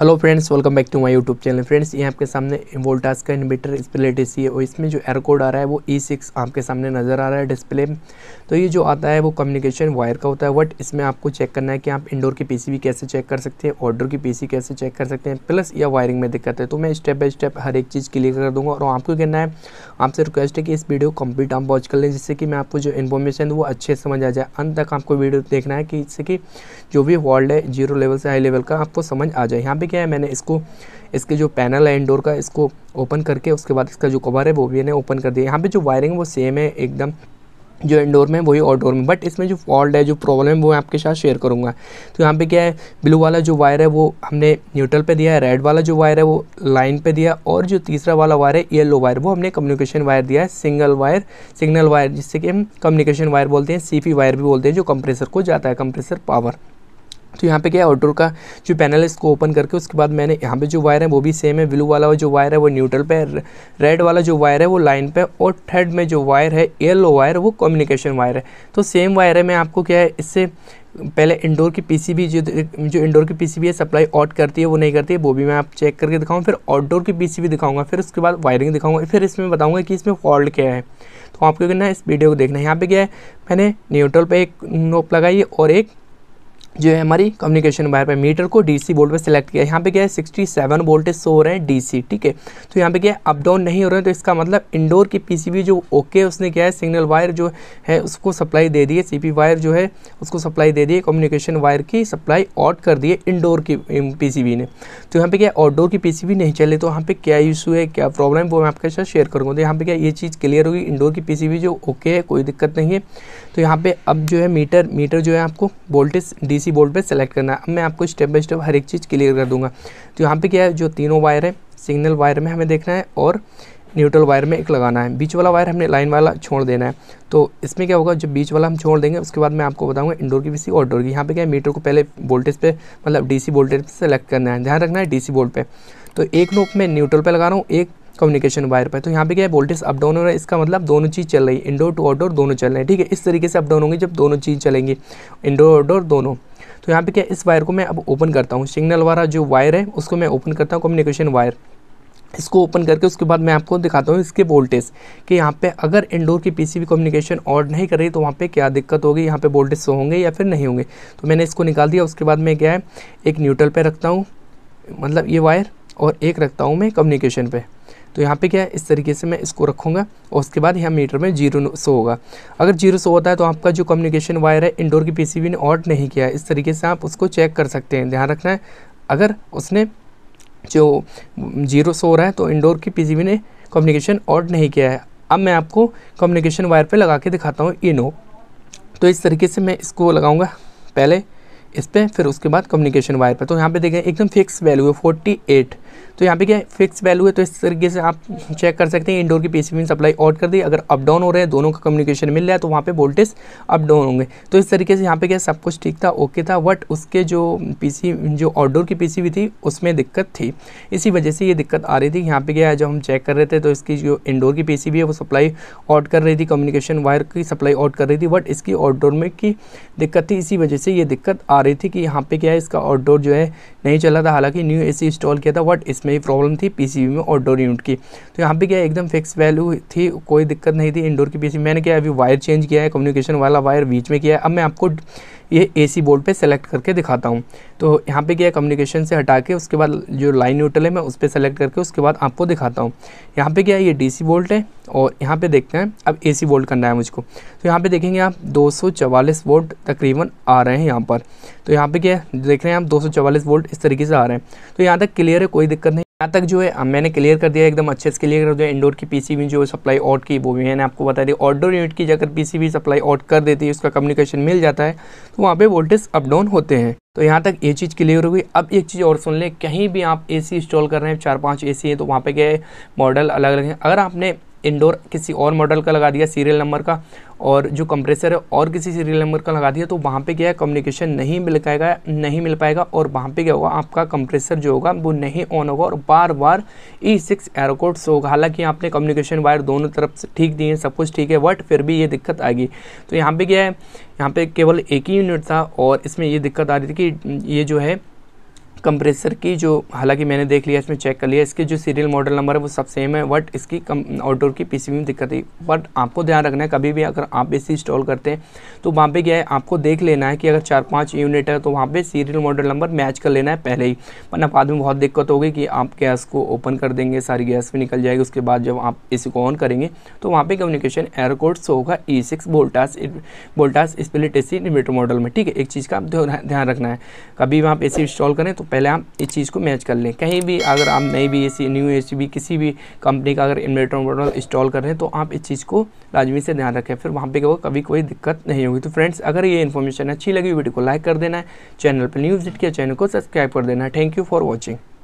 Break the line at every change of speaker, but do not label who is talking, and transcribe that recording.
hello friends welcome back to my YouTube channel friends ये आपके सामने वोल्टास का इन्वर्टर इस पर है और इसमें जो एयर कोड आ रहा है वो ई e सिक्स आपके सामने नज़र आ रहा है डिस्प्ले में तो ये जो आता है वो कम्युनिकेशन वायर का होता है बट इसमें आपको चेक करना है कि आप इंडोर की पीसीबी कैसे चेक कर सकते हैं आउटडोर की पी कैसे चेक कर सकते हैं प्लस या वायरिंग में दिक्कत है तो मैं स्टेप बाई स्टेप हर एक चीज़ क्लियर कर दूँगा और आपको कहना है आपसे रिक्वेस्ट है कि इस वीडियो कंप्लीट आप वॉच कर लें जिससे कि मैं आपको जो इन्फॉर्मेशन वो अच्छे समझ आ जाए अंत तक आपको वीडियो देखना है कि इससे कि जो भी वर्ल्ड है जीरो लेवल से हाई लेवल का आपको समझ आ जाए यहाँ पर किया है मैंने इसको इसके जो पैनल है इंडोर का इसको ओपन करके उसके बाद इसका जो कवर है वो भी मैंने ओपन कर दिया यहाँ पे जो वायरिंग है वो सेम है एकदम जो इंडोर में वही आउटडोर में बट इसमें जो फॉल्ट है जो प्रॉब्लम है वो मैं आपके साथ शेयर करूँगा तो यहाँ पे क्या है ब्लू वाला जो वायर है वो हमने न्यूट्रल पे दिया है रेड वाला जो वायर है वो लाइन पे दिया और जो तीसरा वाला वायर है येलो वायर वो हमने कम्युनिकेशन वायर दिया है सिंगल वायर सिग्नल वायर जिससे कि हम कम्युनिकेशन वायर बोलते हैं सी वायर भी बोलते हैं जो कंप्रेसर को जाता है कंप्रेसर पावर तो यहाँ पे क्या है का जो पैनल है इसको ओपन करके उसके बाद मैंने यहाँ पे जो वायर है वो भी सेम है ब्लू वाला जो वायर है वो न्यूट्रल पे रेड वाला जो वायर है वो लाइन पे और थर्ड में जो वायर है येलो वायर वो कम्युनिकेशन वायर है तो सेम वायर है मैं आपको क्या है इससे पहले इंडोर की पीसीबी जो जो इंडोर की पीसीबी है सप्लाई आउट करती है वो नहीं करती है वो भी मैं आप चेक करके दिखाऊँ फिर आउटडोर की पीसीबी दिखाऊंगा फिर उसके बाद वायरिंग दिखाऊंगा फिर इसमें बताऊंगा कि इसमें फॉल्ट क्या है तो आपको क्या है इस वीडियो को देखना है यहाँ पे क्या है मैंने न्यूट्रल पे एक नोप लगाई और एक जो है हमारी कम्युनिकेशन वायर पर मीटर को डीसी वोल्ट पर सेलेक्ट किया यहाँ पे क्या है सिक्सटी सेवन वोल्टेज सो हो रहे हैं डीसी ठीक है तो यहाँ पे क्या है अप डाउन नहीं हो रहे हैं तो इसका मतलब इंडोर की पीसीबी जो ओके उसने क्या है सिग्नल वायर जो है उसको सप्लाई दे दी है सीपी वायर जो है उसको सप्लाई दे दी है कम्युनिकेशन वायर की सप्लाई आउट कर दी है इंडोर की पी um, ने तो यहाँ पर क्या आउटडोर की पी नहीं चले तो वहाँ पर क्या इशू है क्या प्रॉब्लम वो मैं आपके साथ शेयर करूँगा तो यहाँ पर क्या ये चीज़ क्लियर होगी इंडोर की पी जो ओके है कोई दिक्कत नहीं है तो यहाँ पर अब जो है मीटर मीटर जो है आपको वोल्टेज डी इसी बोर्ड पे सेलेक्ट करना है अब मैं आपको स्टेप बाय स्टेप हर एक चीज़ क्लियर कर दूंगा तो यहाँ पे क्या है जो तीनों वायर है सिग्नल वायर में हमें देखना है और न्यूट्रल वायर में एक लगाना है बीच वाला वायर हमने लाइन वाला छोड़ देना है तो इसमें क्या होगा जब बीच वाला हम छोड़ देंगे उसके बाद मैं आपको बताऊंगा इंडोर की बीसी आउटडोर की यहाँ पे क्या है मीटर को पहले वोल्टेज पे मतलब डीसी वोल्टेज पे सेलेक्ट करना है ध्यान रखना है डीसी वोल्ट पे तो एक नोक मैं न्यूट्रल पर लगा रहा हूँ एक कम्युनिकेशन वायर पर तो यहाँ पे क्या है वोल्टेज अप डाउन हो रहा है इसका मतलब दोनों चीज़ चल रही है इंडोर टू आउटडोर दोनों चल रहे हैं ठीक है इस तरीके से अप डाउन होंगे जब दोनों चीज़ चलेंगी इंडोर आउटडोर दोनों तो यहाँ पे क्या इस वायर को मैं अब ओपन करता हूँ सिग्नल वाला जो वायर है उसको मैं ओपन करता हूँ कम्युनिकेशन वायर इसको ओपन करके उसके बाद मैं आपको दिखाता हूँ इसके वोल्टेज कि यहाँ पे अगर इंडोर की पीसीबी कम्युनिकेशन ऑन नहीं कर रही तो वहाँ पे क्या दिक्कत होगी यहाँ पे वोल्टेज सो होंगे या फिर नहीं होंगे तो मैंने इसको निकाल दिया उसके बाद मैं क्या है एक न्यूट्रल पे रखता हूँ मतलब ये वायर और एक रखता हूँ मैं कम्युनिकेशन पर तो यहाँ पे क्या है इस तरीके से मैं इसको रखूँगा और उसके बाद यहाँ मीटर में जीरो सो होगा अगर जीरो सो होता है तो आपका जो कम्युनिकेशन वायर है इंडोर की पीसीबी ने ऑर्ड नहीं किया इस तरीके से आप उसको चेक कर सकते हैं ध्यान रखना है अगर उसने जो जीरो सो रहा है तो इंडोर की पी ने कम्युनिकेशन ऑर्ड नहीं किया है अब मैं आपको कम्युनिकेशन वायर पर लगा के दिखाता हूँ इनो तो इस तरीके से मैं इसको लगाऊँगा पहले इस पर फिर उसके बाद कम्युनिकेशन वायर पर तो यहाँ पे देखें एकदम फिक्स वैल्यू है फोर्टी एट तो यहाँ पे क्या है फिक्स वैल्यू है तो इस तरीके से आप चेक कर सकते हैं इंडोर की पीसीबी सप्लाई आउट कर दी अगर अप डाउन हो रहे हैं दोनों का कम्युनिकेशन मिल रहा है तो वहाँ पे वोल्टेज अप डाउन होंगे तो इस तरीके से यहाँ पे क्या सब कुछ ठीक था ओके था बट उसके जो पी जो आउटडोर की पीसीबी थी उसमें दिक्कत थी इसी वजह से ये दिक्कत आ रही थी यहाँ पर क्या जब हम चेक कर रहे थे तो इसकी जो इंडोर की पी है वो सप्लाई आउट कर रही थी कम्युनिकेशन वायर की सप्लाई आउट कर रही थी बट इसकी आउटडोर में की दिक्कत थी इसी वजह से ये दिक्कत आ रही थी कि यहाँ पे क्या है इसका आउटडोर जो है नहीं चला था हालांकि न्यू ए इंस्टॉल किया था बट इसमें ही प्रॉब्लम थी पीसीबी में आउटडोर यूनिट की तो यहाँ पे क्या एकदम फिक्स वैल्यू थी कोई दिक्कत नहीं थी इंडोर की पीसीबी मैंने क्या अभी वायर चेंज किया है कम्युनिकेशन वाला वायर बीच में किया है अब मैं आपको ये एसी बोर्ड पे सेलेक्ट करके दिखाता हूँ तो यहाँ पे क्या कम्युनिकेशन से हटा के उसके बाद जो लाइन न्यूट्रल है मैं उस पर सेलेक्ट करके उसके बाद आपको दिखाता हूँ यहाँ पे क्या है ये डी सी वोल्ट है और यहाँ पे देखते हैं अब ए सी वोल्ट करना है मुझको तो यहाँ पे देखेंगे आप दो सौ चवालीस वोल्ट तकरीबन आ रहे हैं यहाँ पर तो यहाँ पर क्या देख रहे हैं आप दो सौ चवालीस वोल्ट इस तरीके से आ रहे हैं तो यहाँ तक क्लियर है कोई दिक्कत नहीं यहाँ तक जो है मैंने क्लियर कर दिया एकदम अच्छे से क्लियर कर दिया इंडोर की पीसीबी जो सप्लाई आउट की वो भी मैंने आपको बता दी आउटडोर यूनिट की जाकर पीसीबी सप्लाई आउट कर देती है उसका कम्युनिकेशन मिल जाता है तो वहाँ पे वोल्टेज अप डाउन होते हैं तो यहाँ तक ये चीज़ क्लियर हो गई अब एक चीज़ और सुन लें कहीं भी आप एसी इंस्टॉल कर रहे हैं चार पाँच एसी है तो वहाँ पे क्या मॉडल अलग अलग हैं अगर आपने इंडोर किसी और मॉडल का लगा दिया सीरियल नंबर का और जो कंप्रेसर है और किसी सीरियल नंबर का लगा दिया तो वहाँ पे क्या है कम्युनिकेशन नहीं मिल पाएगा नहीं मिल पाएगा और वहाँ पे क्या होगा आपका कंप्रेसर जो होगा वो नहीं ऑन होगा और बार बार ई सिक्स एयरकोड्स होगा हालांकि आपने कम्युनिकेशन वायर दोनों तरफ से ठीक दिए सब कुछ ठीक है बट फिर भी ये दिक्कत आएगी तो यहाँ पर क्या है यहाँ पर केवल एक ही यूनिट था और इसमें ये दिक्कत आ रही थी कि ये जो है कंप्रेसर की जो हालांकि मैंने देख लिया इसमें चेक कर लिया इसके जो सीरियल मॉडल नंबर है वो सब सेम है बट इसकी कम आउटडोर की पीसीबी में दिक्कत है बट आपको ध्यान रखना है कभी भी अगर आप इसे इंस्टॉल करते हैं तो वहाँ पे क्या है आपको देख लेना है कि अगर चार पाँच यूनिट है तो वहाँ पे सीरियल मॉडल नंबर मैच कर लेना है पहले ही वरना बाद में बहुत दिक्कत होगी कि आप गैस को ओपन कर देंगे सारी गैस भी निकल जाएगी उसके बाद जब आप इसी को ऑन करेंगे तो वहाँ पर कम्युनिकेशन एयरकोड होगा E six Voltas Voltas split A C model में ठीक है एक चीज़ का आप ध्यान रखना है कभी भी आप ए इंस्टॉल करें तो पहले आप इस चीज़ को मैच कर लें कहीं भी अगर आप नई भी ए न्यू ए सी किसी भी कंपनी का अगर इन्वर्टर वोटर इंस्टॉल कर रहे हैं तो आप इस चीज़ को लाजमी से ध्यान रखें फिर वहाँ पर कभी कोई दिक्कत नहीं होगी तो फ्रेंड्स अगर ये इन्फॉर्मेशन अच्छी लगी वीडियो को लाइक कर देना है चैनल पर न्यूज़ किया चैनल को सब्सक्राइब कर देना है थैंक यू फॉर वॉचिंग